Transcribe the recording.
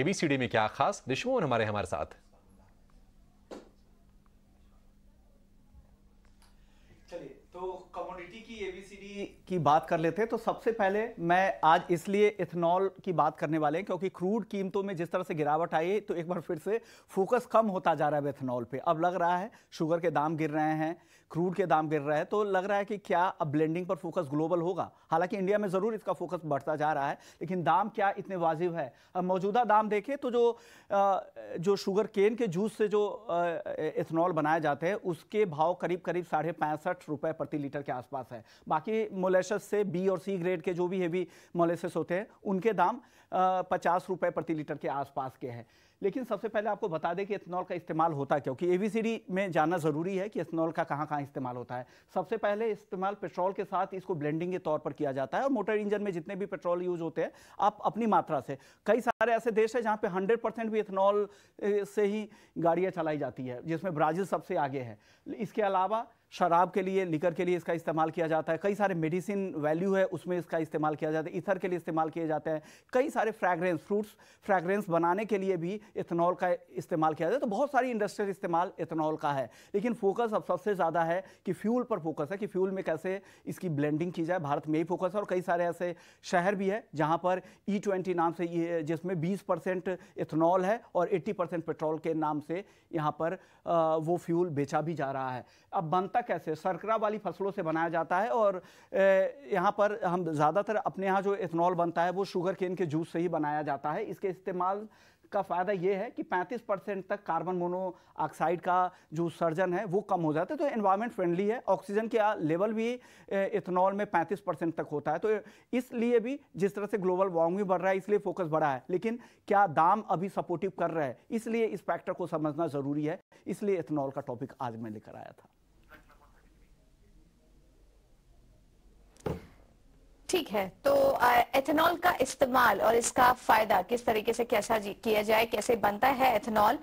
ABCD में क्या खास दिशमोहन हमारे हमारे साथ क्वालिटी की एबीसीडी की बात कर लेते हैं तो सबसे पहले मैं आज इसलिए इथेनॉल की बात करने वाले हैं क्योंकि क्रूड कीमतों में जिस तरह से गिरावट आई तो एक बार फिर से फोकस कम होता जा रहा है इथेनॉल पे अब लग रहा है शुगर के दाम गिर रहे हैं क्रूड के दाम गिर रहे हैं तो लग रहा है कि क्या अब ब्लेंडिंग पर फोकस ग्लोबल होगा हालांकि इंडिया में ज़रूर इसका फोकस बढ़ता जा रहा है लेकिन दाम क्या इतने वाजिब है अब मौजूदा दाम देखें तो जो जो शुगर केन के जूस से जो इथेनॉल बनाए जाते हैं उसके भाव करीब करीब साढ़े पैंसठ रुपये प्रति लीटर के आसपास आसपास है बाकी मोलेसस से बी और सी ग्रेड के जो भी हेवी मोलेसस होते हैं उनके दाम पचास रुपये प्रति लीटर के आसपास के हैं लेकिन सबसे पहले आपको बता दें कि इथनॉल का इस्तेमाल होता है क्योंकि ए में जाना ज़रूरी है कि इथनॉल का कहाँ कहाँ इस्तेमाल होता है सबसे पहले इस्तेमाल पेट्रोल के साथ इसको ब्लेंडिंग के तौर पर किया जाता है और मोटर इंजन में जितने भी पेट्रोल यूज होते हैं आप अपनी मात्रा से कई सारे ऐसे देश हैं जहाँ पर हंड्रेड परसेंट भी इथेनॉल से ही गाड़ियाँ चलाई जाती है जिसमें ब्राज़ील सबसे आगे है इसके अलावा शराब के लिए लिकर के लिए इसका इस्तेमाल किया जाता है कई सारे मेडिसिन वैल्यू है उसमें इसका इस्तेमाल किया जाता है इथर के लिए इस्तेमाल किए जाते हैं कई सारे फ्रैग्रेंस फ्रूट्स फ्रैग्रेंस बनाने के लिए भी इथेनॉल का इस्तेमाल किया जाता है तो बहुत सारी इंडस्ट्रियल इस्तेमाल इथेनॉल का है लेकिन फोकस अब सबसे ज़्यादा है कि फ्यूल पर फोकस है कि फ्यूल में कैसे इसकी ब्लेंडिंग की जाए भारत में ही फोकस है और कई सारे ऐसे शहर भी है जहाँ पर ई e ट्वेंटी नाम से ये जिसमें बीस परसेंट इथेनॉल है और एट्टी परसेंट पेट्रोल के नाम से यहाँ पर वो फ्यूल बेचा भी जा रहा है अब बनता कैसे सरकरा वाली फसलों से बनाया जाता है और यहाँ पर हम ज़्यादातर अपने यहाँ जो इथेनॉल बनता है वो शुगर केन के जूस से ही बनाया जाता है इसके इस्तेमाल का फ़ायदा ये है कि 35 परसेंट तक कार्बन मोनोऑक्साइड का जो सर्जन है वो कम हो जाता है तो एनवायरनमेंट फ्रेंडली है ऑक्सीजन के लेवल भी इथेनॉल में 35 परसेंट तक होता है तो इसलिए भी जिस तरह से ग्लोबल वार्मिंग बढ़ रहा है इसलिए फोकस बढ़ा है लेकिन क्या दाम अभी सपोर्टिव कर रहा है इसलिए इस फैक्टर को समझना ज़रूरी है इसलिए इथेनॉल का टॉपिक आज मैं लेकर आया था ठीक है तो एथेनॉल का इस्तेमाल और इसका फायदा किस तरीके से कैसा किया जाए कैसे बनता है एथेनॉल